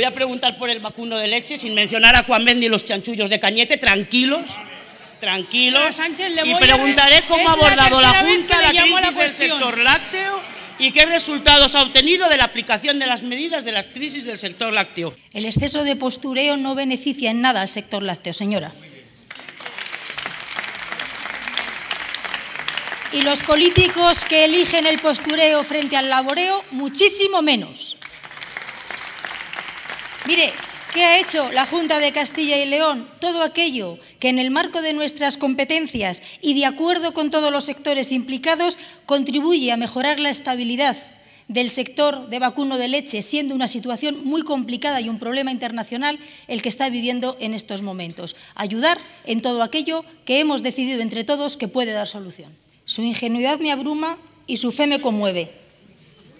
voy a preguntar por el vacuno de leche sin mencionar a Juan Bendi y los chanchullos de Cañete, tranquilos tranquilos y preguntaré cómo ha abordado la, Junta la crisis del sector lácteo y qué resultados ha obtenido de la aplicación de las medidas de las crisis del sector lácteo. El exceso de postureo no beneficia en nada al sector lácteo, señora. Y los políticos que eligen el postureo frente al laboreo, muchísimo menos. Mire, ¿qué ha hecho la Junta de Castilla y León? Todo aquello que en el marco de nuestras competencias y de acuerdo con todos los sectores implicados contribuye a mejorar la estabilidad del sector de vacuno de leche, siendo una situación muy complicada y un problema internacional el que está viviendo en estos momentos. Ayudar en todo aquello que hemos decidido entre todos que puede dar solución. Su ingenuidad me abruma y su fe me conmueve,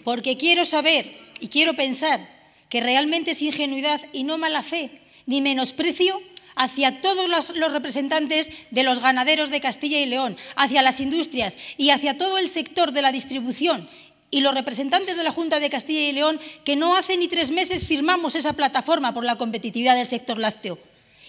porque quiero saber y quiero pensar que realmente es ingenuidad y no mala fe, ni menosprecio hacia todos los, representantes de los ganaderos de Castilla y León, hacia las industrias y hacia todo el sector de la distribución y los representantes de la Junta de Castilla y León, que no hace ni tres meses firmamos esa plataforma por la competitividad del sector lácteo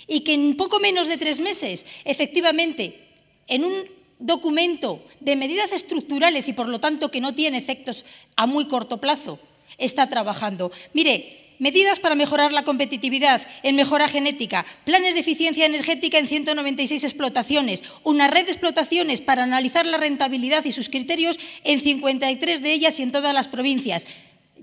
y que en poco menos de tres meses, efectivamente, en un documento de medidas estructurales y por lo tanto que no tiene efectos a muy corto plazo, está trabajando. Mire, medidas para mejorar la competitividad en mejora genética, planes de eficiencia energética en 196 explotaciones, una red de explotaciones para analizar la rentabilidad y sus criterios en 53 de ellas y en todas las provincias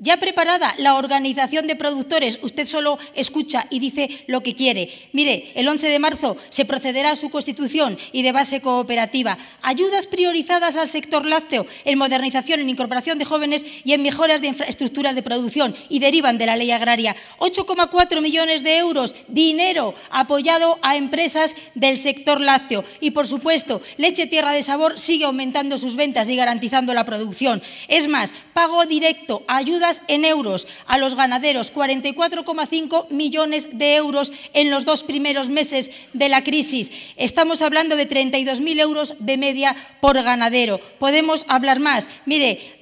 ya preparada la organización de productores, usted solo escucha y dice lo que quiere. Mire, el 11 de marzo se procederá a su constitución y de base cooperativa, ayudas priorizadas al sector lácteo, en modernización, en incorporación de jóvenes y en mejoras de infraestructuras de producción y derivan de la ley agraria. 8,4 millones de euros, dinero apoyado a empresas del sector lácteo. Y, por supuesto, leche tierra de sabor sigue aumentando sus ventas y garantizando la producción. Es más, pago directo, ayuda en euros a los ganaderos, 44,5 millones de euros en los dos primeros meses de la crisis. Estamos hablando de 32.000 euros de media por ganadero. Podemos hablar más. Mire,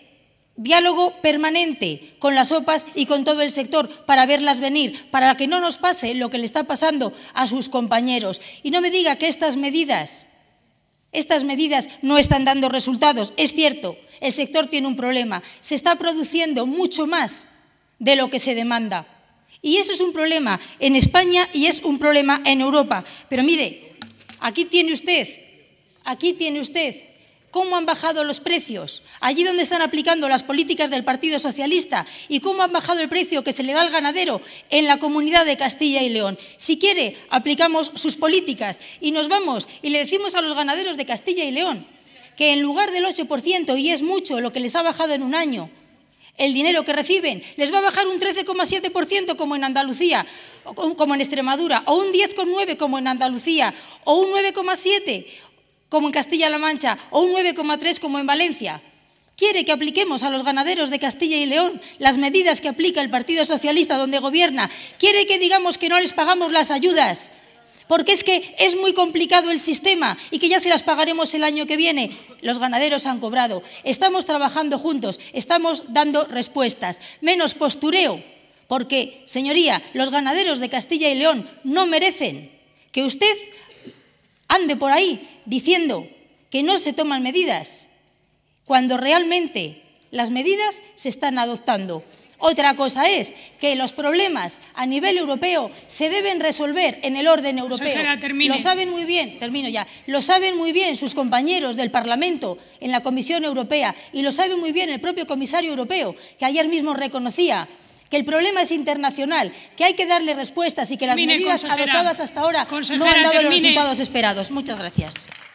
Diálogo permanente con las OPAs y con todo el sector para verlas venir, para que no nos pase lo que le está pasando a sus compañeros. Y no me diga que estas medidas estas medidas no están dando resultados. Es cierto, el sector tiene un problema. Se está produciendo mucho más de lo que se demanda. Y eso es un problema en España y es un problema en Europa. Pero mire, aquí tiene usted, aquí tiene usted cómo han bajado los precios allí donde están aplicando las políticas del Partido Socialista y cómo han bajado el precio que se le da al ganadero en la comunidad de Castilla y León. Si quiere, aplicamos sus políticas y nos vamos y le decimos a los ganaderos de Castilla y León que en lugar del 8%, y es mucho lo que les ha bajado en un año, el dinero que reciben les va a bajar un 13,7% como en Andalucía, como en Extremadura, o un 10,9% como en Andalucía, o un 9,7% como en Castilla-La Mancha, o un 9,3 como en Valencia. Quiere que apliquemos a los ganaderos de Castilla y León las medidas que aplica el Partido Socialista donde gobierna. Quiere que digamos que no les pagamos las ayudas, porque es que es muy complicado el sistema y que ya se las pagaremos el año que viene. Los ganaderos han cobrado. Estamos trabajando juntos, estamos dando respuestas. Menos postureo, porque, señoría, los ganaderos de Castilla y León no merecen que usted ande por ahí diciendo que no se toman medidas, cuando realmente las medidas se están adoptando. Otra cosa es que los problemas a nivel europeo se deben resolver en el orden europeo. lo saben muy bien, termino ya, lo saben muy bien sus compañeros del Parlamento en la Comisión Europea y lo sabe muy bien el propio comisario europeo, que ayer mismo reconocía que el problema es internacional, que hay que darle respuestas y que las medidas adoptadas hasta ahora no han dado los resultados esperados. Muchas gracias.